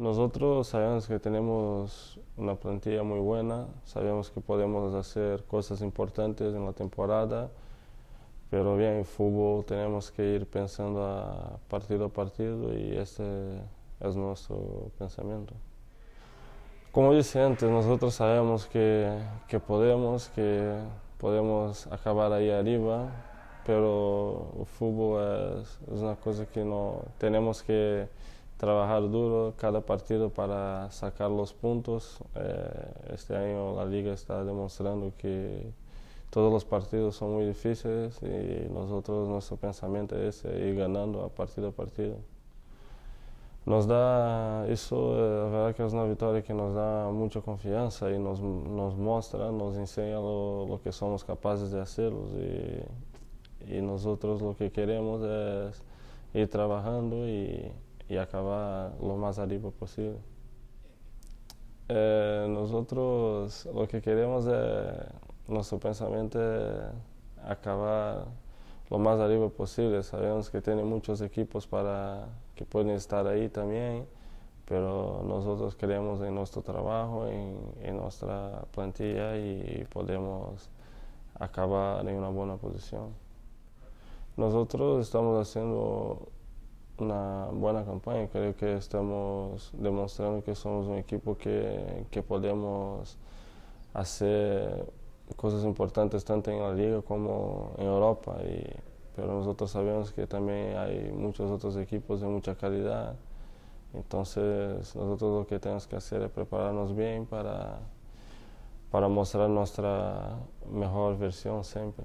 Nosotros sabemos que tenemos una plantilla muy buena, sabemos que podemos hacer cosas importantes en la temporada, pero bien, en fútbol tenemos que ir pensando a partido a partido y este es nuestro pensamiento. Como dije antes, nosotros sabemos que, que podemos, que podemos acabar ahí arriba, pero el fútbol es, es una cosa que no tenemos que trabajar duro cada partido para sacar los puntos. Eh, este año la liga está demostrando que todos los partidos son muy difíciles y nosotros nuestro pensamiento es ir ganando a partido a partido. Nos da eso, eh, verdad que es una victoria que nos da mucha confianza y nos, nos muestra, nos enseña lo, que somos capaces de hacer y, y nosotros lo que queremos es ir trabajando y y acabar lo más arriba posible. Eh, nosotros lo que queremos es, nuestro pensamiento acabar lo más arriba posible. Sabemos que tiene muchos equipos para que pueden estar ahí también, pero nosotros creemos en nuestro trabajo, en, en nuestra plantilla y podemos acabar en una buena posición. Nosotros estamos haciendo una buena campaña. Creo que estamos demostrando que somos un equipo que, que podemos hacer cosas importantes tanto en la liga como en Europa. Y, pero nosotros sabemos que también hay muchos otros equipos de mucha calidad. Entonces nosotros lo que tenemos que hacer es prepararnos bien para, para mostrar nuestra mejor versión siempre.